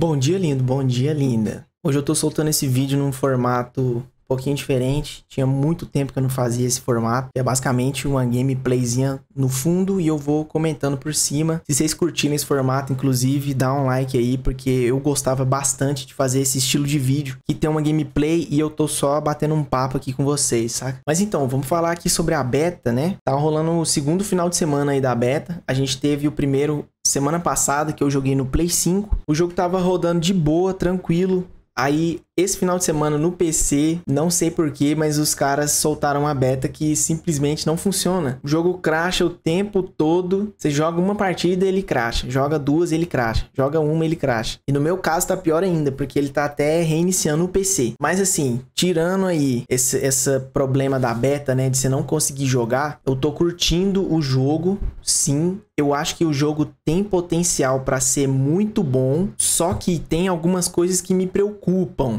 Bom dia, lindo. Bom dia, linda. Hoje eu tô soltando esse vídeo num formato um pouquinho diferente. Tinha muito tempo que eu não fazia esse formato. É basicamente uma gameplayzinha no fundo e eu vou comentando por cima. Se vocês curtirem esse formato, inclusive, dá um like aí, porque eu gostava bastante de fazer esse estilo de vídeo que tem uma gameplay e eu tô só batendo um papo aqui com vocês, saca? Mas então, vamos falar aqui sobre a beta, né? Tá rolando o segundo final de semana aí da beta. A gente teve o primeiro semana passada que eu joguei no Play 5. O jogo tava rodando de boa, tranquilo. Aí esse final de semana no PC, não sei porquê, mas os caras soltaram uma beta que simplesmente não funciona. O jogo crasha o tempo todo. Você joga uma partida, ele crasha. Joga duas, ele crasha. Joga uma, ele crasha. E no meu caso tá pior ainda, porque ele tá até reiniciando o PC. Mas assim, tirando aí esse, esse problema da beta, né, de você não conseguir jogar, eu tô curtindo o jogo, sim. Eu acho que o jogo tem potencial para ser muito bom, só que tem algumas coisas que me preocupam.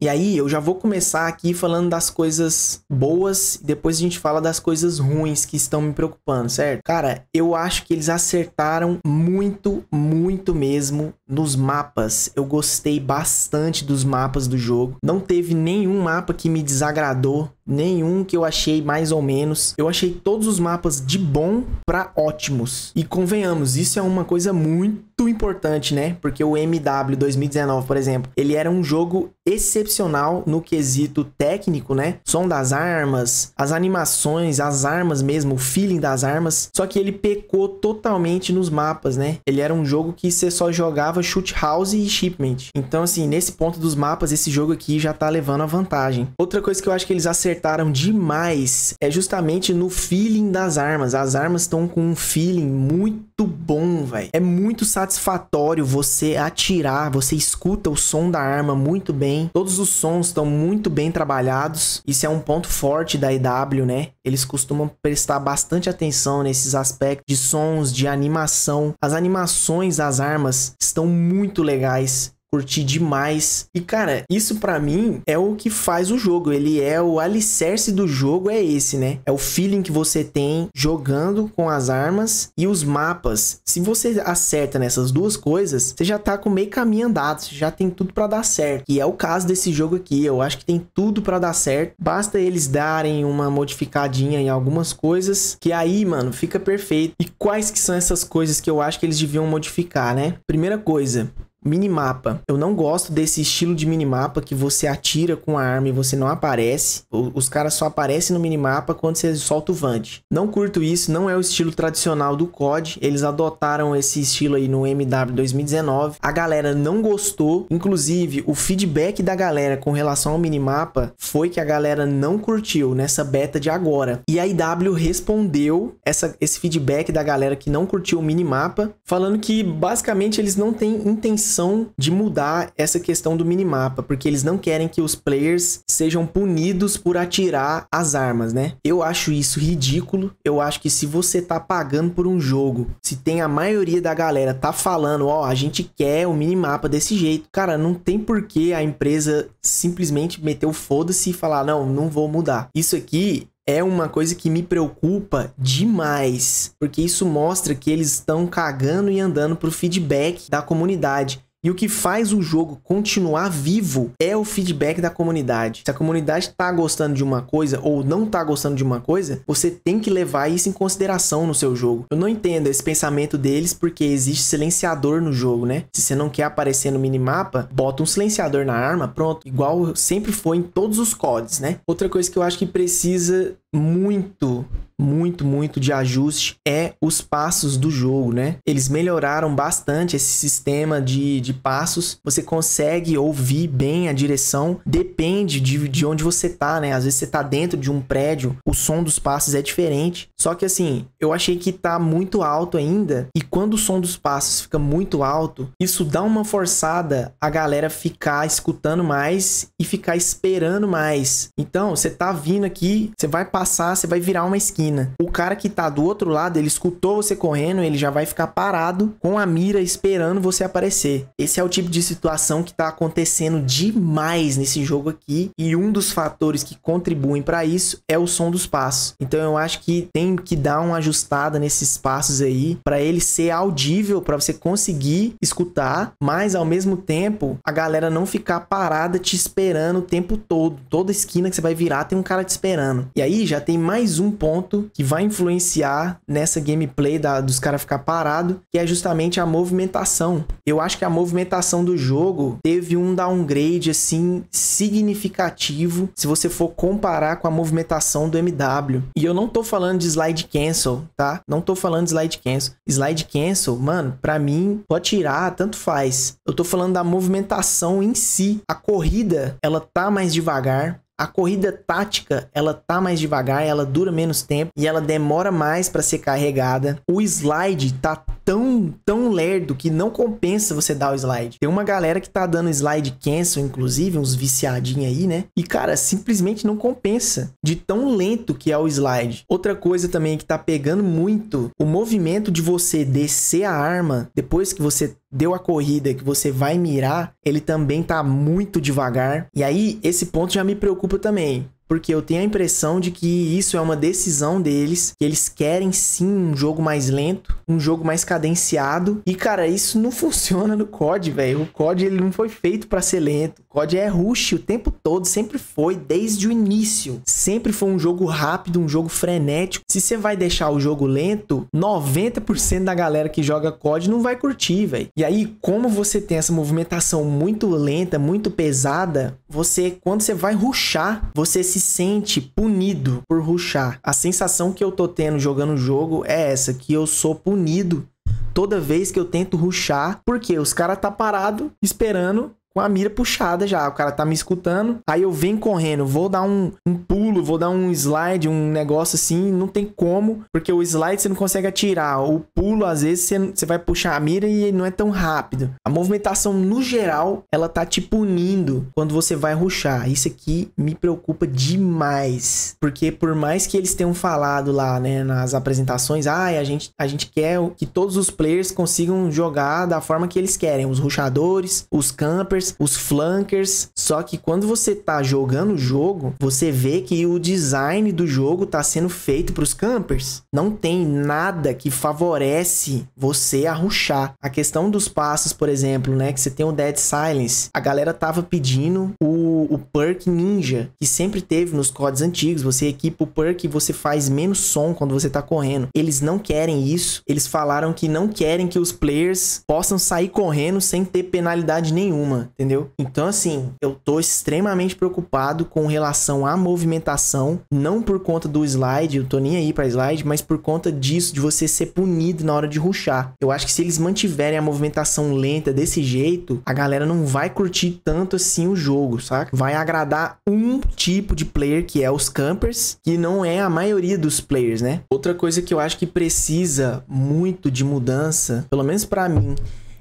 E aí eu já vou começar aqui falando das coisas boas e depois a gente fala das coisas ruins que estão me preocupando, certo? Cara, eu acho que eles acertaram muito, muito mesmo nos mapas. Eu gostei bastante dos mapas do jogo. Não teve nenhum mapa que me desagradou, nenhum que eu achei mais ou menos. Eu achei todos os mapas de bom para ótimos. E convenhamos, isso é uma coisa muito importante, né? Porque o MW 2019, por exemplo, ele era um jogo excepcional excepcional no quesito técnico, né? Som das armas, as animações, as armas mesmo, o feeling das armas. Só que ele pecou totalmente nos mapas, né? Ele era um jogo que você só jogava shoot house e shipment. Então, assim, nesse ponto dos mapas, esse jogo aqui já tá levando a vantagem. Outra coisa que eu acho que eles acertaram demais é justamente no feeling das armas. As armas estão com um feeling muito muito bom, velho. É muito satisfatório você atirar, você escuta o som da arma muito bem. Todos os sons estão muito bem trabalhados. Isso é um ponto forte da EW, né? Eles costumam prestar bastante atenção nesses aspectos de sons, de animação. As animações das armas estão muito legais curti demais. E cara, isso para mim é o que faz o jogo, ele é o alicerce do jogo é esse, né? É o feeling que você tem jogando com as armas e os mapas. Se você acerta nessas duas coisas, você já tá com meio caminho andado, você já tem tudo para dar certo. E é o caso desse jogo aqui, eu acho que tem tudo para dar certo. Basta eles darem uma modificadinha em algumas coisas que aí, mano, fica perfeito. E quais que são essas coisas que eu acho que eles deviam modificar, né? Primeira coisa, minimapa. Eu não gosto desse estilo de minimapa que você atira com a arma e você não aparece. Os caras só aparecem no minimapa quando você solta o Vand. Não curto isso, não é o estilo tradicional do COD. Eles adotaram esse estilo aí no MW 2019. A galera não gostou. Inclusive, o feedback da galera com relação ao minimapa foi que a galera não curtiu nessa beta de agora. E a IW respondeu essa, esse feedback da galera que não curtiu o minimapa, falando que basicamente eles não têm intenção intenção de mudar essa questão do minimapa, porque eles não querem que os players sejam punidos por atirar as armas, né? Eu acho isso ridículo. Eu acho que se você tá pagando por um jogo, se tem a maioria da galera tá falando, ó, oh, a gente quer o minimapa desse jeito, cara, não tem porquê a empresa simplesmente meter o foda-se e falar, não, não vou mudar. Isso aqui é uma coisa que me preocupa demais, porque isso mostra que eles estão cagando e andando pro feedback da comunidade. E o que faz o jogo continuar vivo é o feedback da comunidade. Se a comunidade está gostando de uma coisa ou não está gostando de uma coisa, você tem que levar isso em consideração no seu jogo. Eu não entendo esse pensamento deles porque existe silenciador no jogo, né? Se você não quer aparecer no minimapa, bota um silenciador na arma, pronto. Igual sempre foi em todos os CODs, né? Outra coisa que eu acho que precisa muito muito, muito de ajuste é os passos do jogo, né? Eles melhoraram bastante esse sistema de, de passos. Você consegue ouvir bem a direção, depende de, de onde você tá, né? Às vezes você tá dentro de um prédio, o som dos passos é diferente. Só que assim, eu achei que tá muito alto ainda. E quando o som dos passos fica muito alto, isso dá uma forçada a galera ficar escutando mais e ficar esperando mais. Então, você tá vindo aqui, você vai passar, você vai virar uma esquina mina. O cara que tá do outro lado, ele escutou você correndo, ele já vai ficar parado com a mira esperando você aparecer. Esse é o tipo de situação que tá acontecendo demais nesse jogo aqui e um dos fatores que contribuem para isso é o som dos passos. Então eu acho que tem que dar uma ajustada nesses passos aí para ele ser audível, para você conseguir escutar, mas ao mesmo tempo a galera não ficar parada te esperando o tempo todo. Toda esquina que você vai virar tem um cara te esperando. E aí já tem mais um ponto que vai influenciar nessa gameplay da, dos caras ficar parado, que é justamente a movimentação. Eu acho que a movimentação do jogo teve um downgrade assim significativo se você for comparar com a movimentação do MW. E eu não tô falando de slide cancel, tá? Não tô falando de slide cancel. Slide cancel, mano, para mim pode tirar, tanto faz. Eu tô falando da movimentação em si. A corrida, ela tá mais devagar, a corrida tática, ela tá mais devagar, ela dura menos tempo e ela demora mais para ser carregada. O slide tá tão, tão lerdo que não compensa você dar o slide. Tem uma galera que tá dando slide cancel, inclusive, uns viciadinhos aí, né? E, cara, simplesmente não compensa de tão lento que é o slide. Outra coisa também que tá pegando muito, o movimento de você descer a arma depois que você deu a corrida que você vai mirar, ele também tá muito devagar. E aí esse ponto já me preocupa também, porque eu tenho a impressão de que isso é uma decisão deles, que eles querem sim um jogo mais lento, um jogo mais cadenciado. E cara, isso não funciona no COD, velho. O COD ele não foi feito para ser lento. O COD é rush o tempo todo, sempre foi desde o início. Sempre foi um jogo rápido, um jogo frenético. Se você vai deixar o jogo lento, 90% da galera que joga COD não vai curtir, velho. E aí, como você tem essa movimentação muito lenta, muito pesada, você quando você vai rushar, você se se sente punido por ruxar. A sensação que eu tô tendo jogando o jogo é essa, que eu sou punido toda vez que eu tento ruxar, porque os caras tá parado esperando com a mira puxada já. O cara tá me escutando. Aí eu venho correndo, vou dar um, um pulo, vou dar um slide, um negócio assim. Não tem como, porque o slide você não consegue atirar. O pulo, às vezes, você, você vai puxar a mira e não é tão rápido. A movimentação, no geral, ela tá te punindo quando você vai ruxar. Isso aqui me preocupa demais. Porque por mais que eles tenham falado lá, né, nas apresentações, ah, a gente, a gente quer que todos os players consigam jogar da forma que eles querem. Os ruxadores, os campers os flankers. Só que quando você tá jogando o jogo, você vê que o design do jogo tá sendo feito para os campers. Não tem nada que favorece você a ruxar. A questão dos passos, por exemplo, né, que você tem o Dead Silence. A galera tava pedindo o, o perk ninja, que sempre teve nos codes antigos. Você equipa o perk e você faz menos som quando você tá correndo. Eles não querem isso. Eles falaram que não querem que os players possam sair correndo sem ter penalidade nenhuma entendeu? Então, assim, eu tô extremamente preocupado com relação à movimentação, não por conta do slide, eu tô nem aí pra slide, mas por conta disso, de você ser punido na hora de ruxar. Eu acho que se eles mantiverem a movimentação lenta desse jeito, a galera não vai curtir tanto assim o jogo, saca? Vai agradar um tipo de player, que é os campers, que não é a maioria dos players, né? Outra coisa que eu acho que precisa muito de mudança, pelo menos para mim,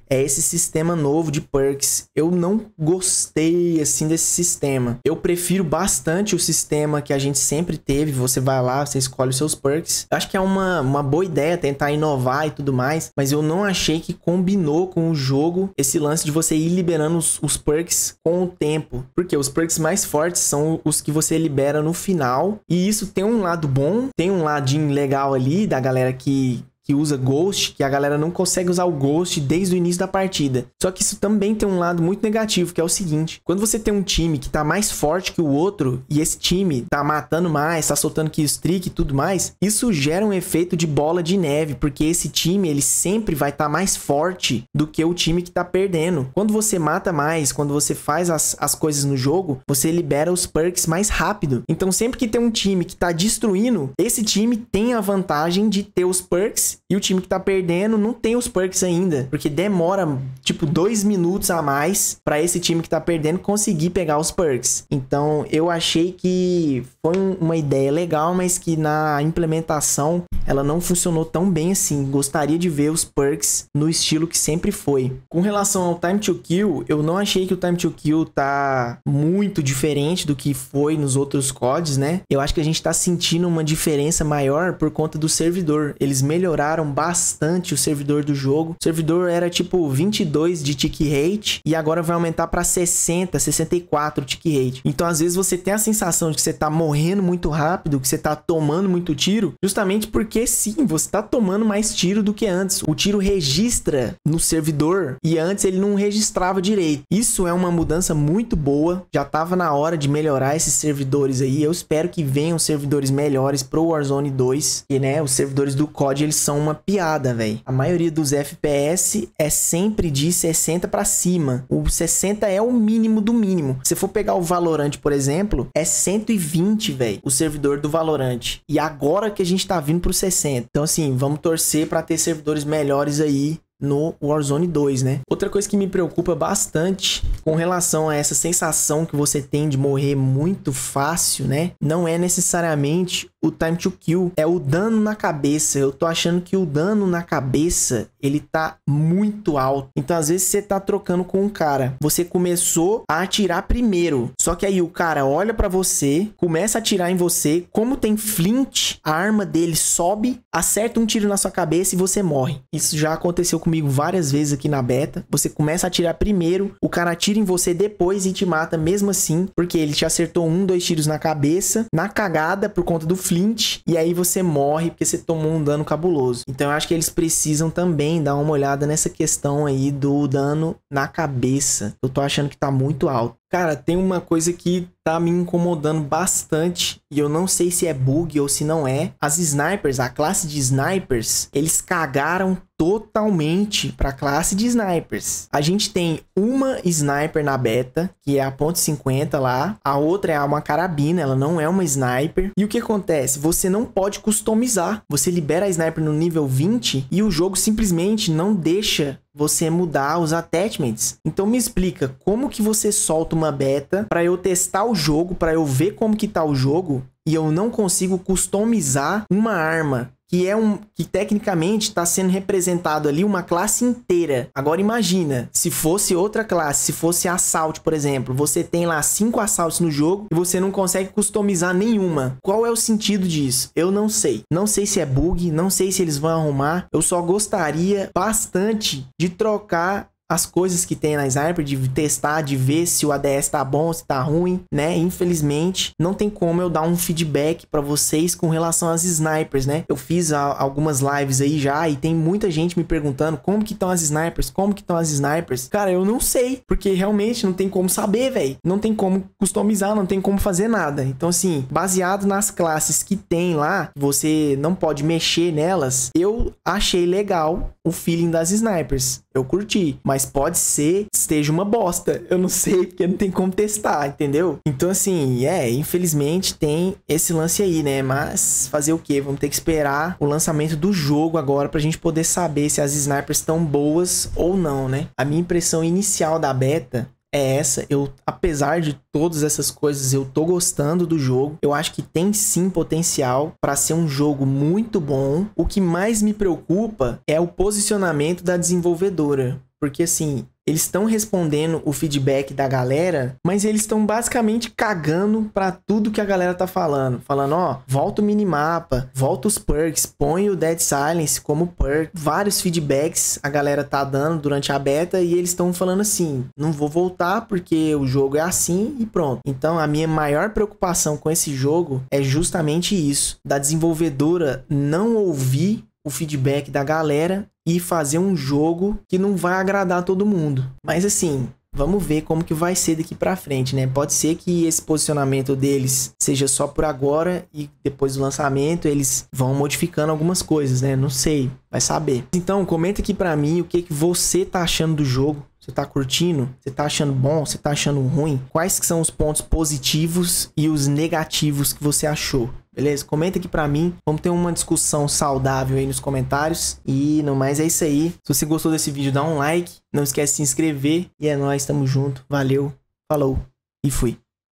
é esse sistema novo de perks. Eu não gostei assim desse sistema. Eu prefiro bastante o sistema que a gente sempre teve. Você vai lá, você escolhe os seus perks. Eu acho que é uma, uma boa ideia tentar inovar e tudo mais, mas eu não achei que combinou com o jogo esse lance de você ir liberando os, os perks com o tempo. Porque os perks mais fortes são os que você libera no final. E isso tem um lado bom, tem um ladinho legal ali da galera que que usa Ghost, que a galera não consegue usar o Ghost desde o início da partida. Só que isso também tem um lado muito negativo, que é o seguinte: quando você tem um time que tá mais forte que o outro e esse time tá matando mais, tá soltando que streak e tudo mais, isso gera um efeito de bola de neve, porque esse time ele sempre vai estar tá mais forte do que o time que tá perdendo. Quando você mata mais, quando você faz as, as coisas no jogo, você libera os perks mais rápido. Então sempre que tem um time que tá destruindo, esse time tem a vantagem de ter os perks e o time que tá perdendo não tem os perks ainda. Porque demora, tipo, dois minutos a mais para esse time que tá perdendo conseguir pegar os perks. Então, eu achei que foi uma ideia legal, mas que na implementação ela não funcionou tão bem assim. Gostaria de ver os perks no estilo que sempre foi. Com relação ao time to kill, eu não achei que o time to kill tá muito diferente do que foi nos outros CODs, né? Eu acho que a gente tá sentindo uma diferença maior por conta do servidor. Eles melhoraram melhoraram bastante o servidor do jogo. O servidor era tipo 22 de tick rate e agora vai aumentar para 60, 64 tick rate. Então às vezes você tem a sensação de que você tá morrendo muito rápido, que você tá tomando muito tiro, justamente porque sim, você tá tomando mais tiro do que antes. O tiro registra no servidor e antes ele não registrava direito. Isso é uma mudança muito boa. Já tava na hora de melhorar esses servidores aí. Eu espero que venham servidores melhores pro Warzone 2, que né, os servidores do COD eles são uma piada, velho. A maioria dos FPS é sempre de 60 para cima. O 60 é o mínimo do mínimo. Se for pegar o Valorant, por exemplo, é 120, velho, o servidor do Valorant. E agora que a gente tá vindo pro 60. Então assim, vamos torcer para ter servidores melhores aí no Warzone 2, né? Outra coisa que me preocupa bastante com relação a essa sensação que você tem de morrer muito fácil, né? Não é necessariamente o time to kill, é o dano na cabeça. Eu tô achando que o dano na cabeça, ele tá muito alto. Então, às vezes você tá trocando com um cara, você começou a atirar primeiro. Só que aí o cara olha para você, começa a atirar em você, como tem flint, a arma dele sobe, acerta um tiro na sua cabeça e você morre. Isso já aconteceu com comigo várias vezes aqui na beta. Você começa a atirar primeiro, o cara atira em você depois e te mata mesmo assim, porque ele te acertou um, dois tiros na cabeça, na cagada por conta do flint, e aí você morre porque você tomou um dano cabuloso. Então eu acho que eles precisam também dar uma olhada nessa questão aí do dano na cabeça. Eu tô achando que tá muito alto. Cara, tem uma coisa que tá me incomodando bastante e eu não sei se é bug ou se não é. As snipers, a classe de snipers, eles cagaram totalmente para a classe de snipers. A gente tem uma sniper na beta, que é a .50 lá, a outra é uma carabina, ela não é uma sniper. E o que acontece? Você não pode customizar. Você libera a sniper no nível 20 e o jogo simplesmente não deixa você mudar os attachments. Então me explica como que você solta uma beta para eu testar o jogo, para eu ver como que tá o jogo e eu não consigo customizar uma arma que é um que tecnicamente está sendo representado ali uma classe inteira. Agora imagina, se fosse outra classe, se fosse assalto, por exemplo, você tem lá cinco assaltos no jogo e você não consegue customizar nenhuma. Qual é o sentido disso? Eu não sei. Não sei se é bug, não sei se eles vão arrumar. Eu só gostaria bastante de trocar as coisas que tem nas Sniper, de testar, de ver se o ADS tá bom, se tá ruim, né? Infelizmente, não tem como eu dar um feedback para vocês com relação às snipers, né? Eu fiz algumas lives aí já e tem muita gente me perguntando como que estão as snipers, como que estão as snipers. Cara, eu não sei, porque realmente não tem como saber, velho. Não tem como customizar, não tem como fazer nada. Então, assim, baseado nas classes que tem lá, você não pode mexer nelas. Eu achei legal o feeling das snipers. Eu curti, mas mas pode ser esteja uma bosta. Eu não sei, porque não tem como testar, entendeu? Então, assim, é, infelizmente tem esse lance aí, né? Mas fazer o quê? Vamos ter que esperar o lançamento do jogo agora pra gente poder saber se as snipers estão boas ou não, né? A minha impressão inicial da beta é essa. Eu, apesar de todas essas coisas, eu tô gostando do jogo. Eu acho que tem sim potencial para ser um jogo muito bom. O que mais me preocupa é o posicionamento da desenvolvedora. Porque assim, eles estão respondendo o feedback da galera, mas eles estão basicamente cagando para tudo que a galera tá falando. Falando, ó, volta o minimapa, volta os perks, põe o Dead Silence como perk. Vários feedbacks a galera tá dando durante a beta e eles estão falando assim: não vou voltar porque o jogo é assim e pronto. Então a minha maior preocupação com esse jogo é justamente isso: da desenvolvedora não ouvir o feedback da galera e fazer um jogo que não vai agradar todo mundo. Mas assim, Vamos ver como que vai ser daqui para frente, né? Pode ser que esse posicionamento deles seja só por agora e depois do lançamento eles vão modificando algumas coisas, né? Não sei, vai saber. Então, comenta aqui para mim o que que você tá achando do jogo. Você tá curtindo? Você tá achando bom? Você tá achando ruim? Quais que são os pontos positivos e os negativos que você achou? Beleza? Comenta aqui pra mim. Vamos ter uma discussão saudável aí nos comentários. E no mais é isso aí. Se você gostou desse vídeo, dá um like. Não esquece de se inscrever. E é nóis, tamo junto. Valeu, falou e fui.